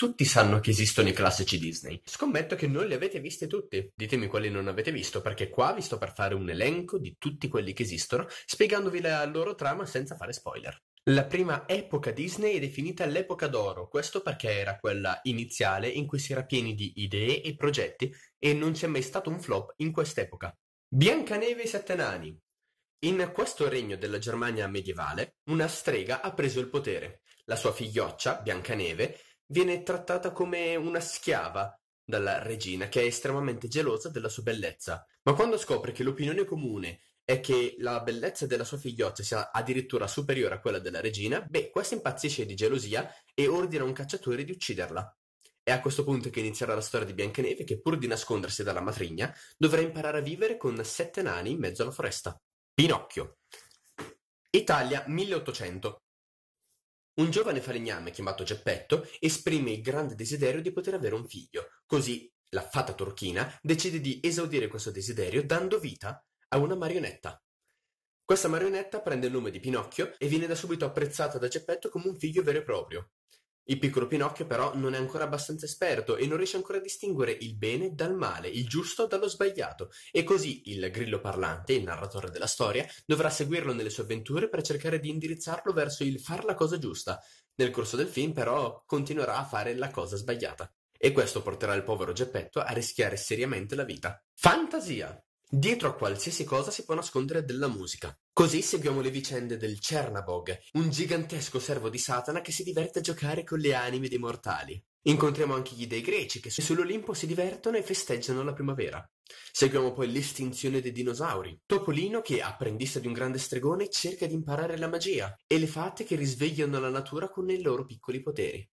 tutti sanno che esistono i classici Disney. Scommetto che non li avete visti tutti. Ditemi quali non avete visto, perché qua vi sto per fare un elenco di tutti quelli che esistono, spiegandovi la loro trama senza fare spoiler. La prima epoca Disney è definita l'epoca d'oro, questo perché era quella iniziale in cui si era pieni di idee e progetti e non c'è mai stato un flop in quest'epoca. Biancaneve e i Sette Nani. In questo regno della Germania medievale, una strega ha preso il potere. La sua figlioccia, Biancaneve, viene trattata come una schiava dalla regina, che è estremamente gelosa della sua bellezza. Ma quando scopre che l'opinione comune è che la bellezza della sua figlioccia sia addirittura superiore a quella della regina, beh, questa impazzisce di gelosia e ordina a un cacciatore di ucciderla. È a questo punto che inizierà la storia di Biancaneve che, pur di nascondersi dalla matrigna, dovrà imparare a vivere con sette nani in mezzo alla foresta. Pinocchio. Italia 1800. Un giovane falegname chiamato Geppetto esprime il grande desiderio di poter avere un figlio, così la fata turchina decide di esaudire questo desiderio dando vita a una marionetta. Questa marionetta prende il nome di Pinocchio e viene da subito apprezzata da Geppetto come un figlio vero e proprio. Il piccolo Pinocchio però non è ancora abbastanza esperto e non riesce ancora a distinguere il bene dal male, il giusto dallo sbagliato, e così il grillo parlante, il narratore della storia, dovrà seguirlo nelle sue avventure per cercare di indirizzarlo verso il far la cosa giusta. Nel corso del film però continuerà a fare la cosa sbagliata e questo porterà il povero Geppetto a rischiare seriamente la vita. Fantasia! Dietro a qualsiasi cosa si può nascondere della musica. Così seguiamo le vicende del Cernabog, un gigantesco servo di Satana che si diverte a giocare con le anime dei mortali. Incontriamo anche gli dei greci che sull'Olimpo si divertono e festeggiano la primavera. Seguiamo poi l'estinzione dei dinosauri, Topolino che, apprendista di un grande stregone, cerca di imparare la magia e le fate che risvegliano la natura con i loro piccoli poteri.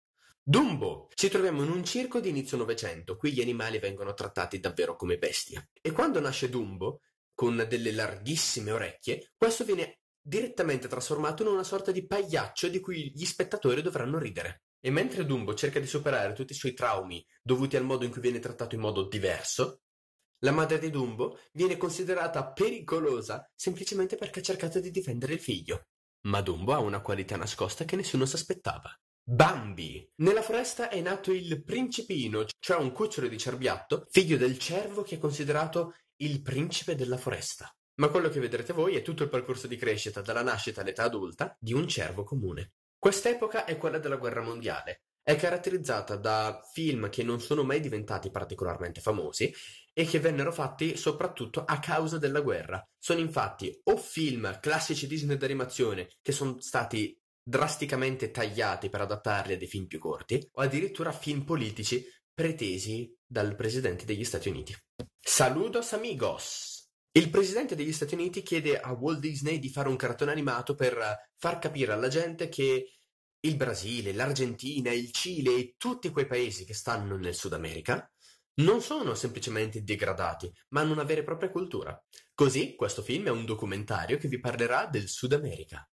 Dumbo! Ci troviamo in un circo di inizio Novecento, qui gli animali vengono trattati davvero come bestie. E quando nasce Dumbo, con delle larghissime orecchie, questo viene direttamente trasformato in una sorta di pagliaccio di cui gli spettatori dovranno ridere. E mentre Dumbo cerca di superare tutti i suoi traumi dovuti al modo in cui viene trattato in modo diverso, la madre di Dumbo viene considerata pericolosa semplicemente perché ha cercato di difendere il figlio. Ma Dumbo ha una qualità nascosta che nessuno si aspettava. Bambi! Nella foresta è nato il principino, cioè un cucciolo di cerbiatto, figlio del cervo che è considerato il principe della foresta. Ma quello che vedrete voi è tutto il percorso di crescita dalla nascita all'età adulta di un cervo comune. Quest'epoca è quella della guerra mondiale. È caratterizzata da film che non sono mai diventati particolarmente famosi e che vennero fatti soprattutto a causa della guerra. Sono infatti o film classici Disney d'animazione che sono stati drasticamente tagliati per adattarli a dei film più corti, o addirittura film politici pretesi dal presidente degli Stati Uniti. Saludos amigos! Il presidente degli Stati Uniti chiede a Walt Disney di fare un cartone animato per far capire alla gente che il Brasile, l'Argentina, il Cile e tutti quei paesi che stanno nel Sud America non sono semplicemente degradati, ma hanno una vera e propria cultura. Così questo film è un documentario che vi parlerà del Sud America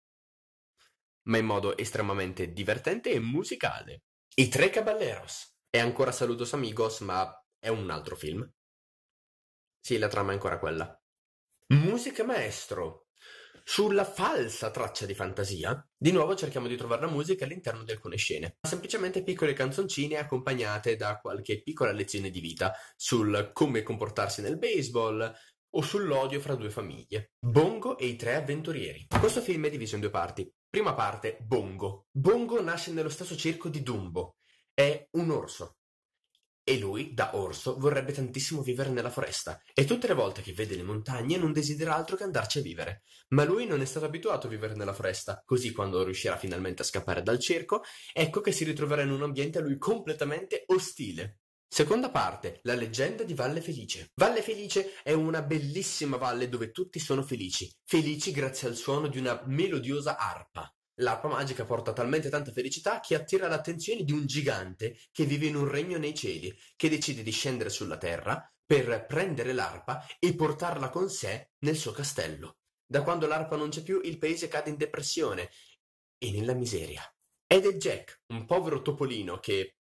ma in modo estremamente divertente e musicale. I Tre Caballeros. E ancora Saludos Amigos, ma è un altro film. Sì, la trama è ancora quella. Musica maestro. Sulla falsa traccia di fantasia, di nuovo cerchiamo di trovare la musica all'interno di alcune scene, semplicemente piccole canzoncine accompagnate da qualche piccola lezione di vita sul come comportarsi nel baseball, o sull'odio fra due famiglie, Bongo e i tre avventurieri. Questo film è diviso in due parti. Prima parte, Bongo. Bongo nasce nello stesso circo di Dumbo. È un orso. E lui, da orso, vorrebbe tantissimo vivere nella foresta e tutte le volte che vede le montagne non desidera altro che andarci a vivere. Ma lui non è stato abituato a vivere nella foresta, così quando riuscirà finalmente a scappare dal circo, ecco che si ritroverà in un ambiente a lui completamente ostile. Seconda parte, la leggenda di Valle Felice. Valle Felice è una bellissima valle dove tutti sono felici, felici grazie al suono di una melodiosa arpa. L'arpa magica porta talmente tanta felicità che attira l'attenzione di un gigante che vive in un regno nei cieli, che decide di scendere sulla terra per prendere l'arpa e portarla con sé nel suo castello. Da quando l'arpa non c'è più, il paese cade in depressione e nella miseria. Ed è Jack, un povero topolino che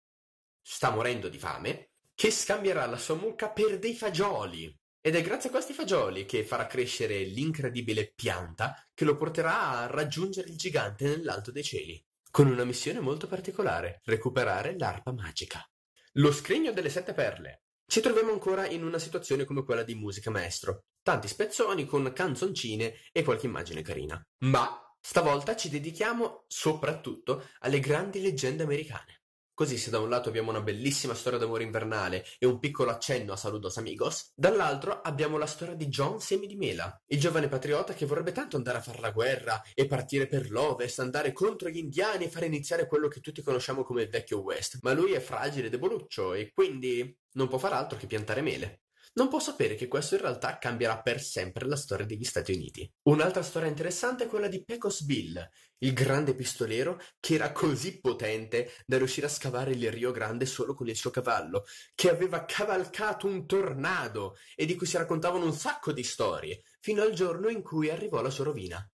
sta morendo di fame, che scambierà la sua mucca per dei fagioli. Ed è grazie a questi fagioli che farà crescere l'incredibile pianta che lo porterà a raggiungere il gigante nell'alto dei cieli, con una missione molto particolare, recuperare l'arpa magica. Lo scrigno delle sette perle. Ci troviamo ancora in una situazione come quella di Musica Maestro, tanti spezzoni con canzoncine e qualche immagine carina. Ma stavolta ci dedichiamo soprattutto alle grandi leggende americane. Così se da un lato abbiamo una bellissima storia d'amore invernale e un piccolo accenno a Saludos Amigos, dall'altro abbiamo la storia di John Semi di Mela, il giovane patriota che vorrebbe tanto andare a fare la guerra e partire per l'Ovest, andare contro gli indiani e fare iniziare quello che tutti conosciamo come il vecchio West, ma lui è fragile e deboluccio e quindi non può far altro che piantare mele non può sapere che questo in realtà cambierà per sempre la storia degli Stati Uniti. Un'altra storia interessante è quella di Pecos Bill, il grande pistolero che era così potente da riuscire a scavare il Rio Grande solo con il suo cavallo, che aveva cavalcato un tornado e di cui si raccontavano un sacco di storie, fino al giorno in cui arrivò alla sua rovina.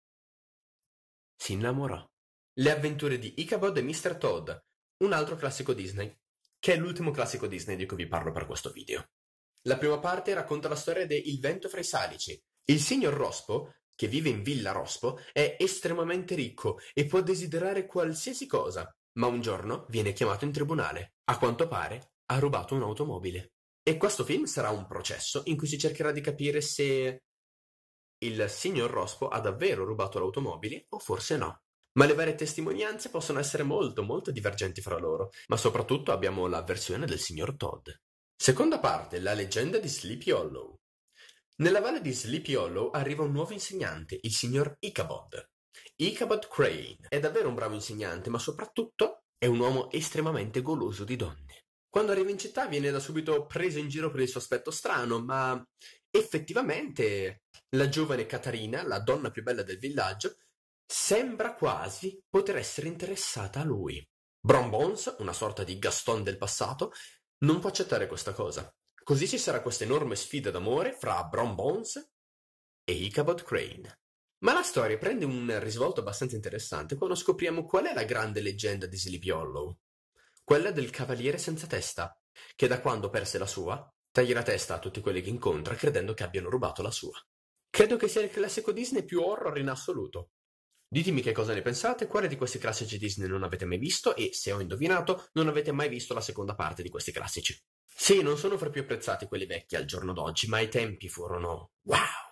Si innamorò. Le avventure di Ichabod e Mr. Todd, un altro classico Disney, che è l'ultimo classico Disney di cui vi parlo per questo video. La prima parte racconta la storia de Il vento fra i salici. Il signor Rospo, che vive in Villa Rospo, è estremamente ricco e può desiderare qualsiasi cosa, ma un giorno viene chiamato in tribunale. A quanto pare ha rubato un'automobile. E questo film sarà un processo in cui si cercherà di capire se il signor Rospo ha davvero rubato l'automobile o forse no. Ma le varie testimonianze possono essere molto molto divergenti fra loro, ma soprattutto abbiamo la versione del signor Todd. Seconda parte, la leggenda di Sleepy Hollow. Nella valle di Sleepy Hollow arriva un nuovo insegnante, il signor Ichabod. Ichabod Crane è davvero un bravo insegnante, ma soprattutto è un uomo estremamente goloso di donne. Quando arriva in città viene da subito preso in giro per il suo aspetto strano, ma effettivamente la giovane Katarina, la donna più bella del villaggio, sembra quasi poter essere interessata a lui. Brom Bones, una sorta di Gaston del passato, non può accettare questa cosa. Così ci sarà questa enorme sfida d'amore fra Brom Bones e Ichabod Crane. Ma la storia prende un risvolto abbastanza interessante quando scopriamo qual è la grande leggenda di Sleepy Hollow. Quella del cavaliere senza testa, che da quando perse la sua, taglia la testa a tutti quelli che incontra credendo che abbiano rubato la sua. Credo che sia il classico Disney più horror in assoluto, Ditemi che cosa ne pensate, quale di questi classici Disney non avete mai visto e, se ho indovinato, non avete mai visto la seconda parte di questi classici. Sì, non sono fra i più apprezzati quelli vecchi al giorno d'oggi, ma i tempi furono wow!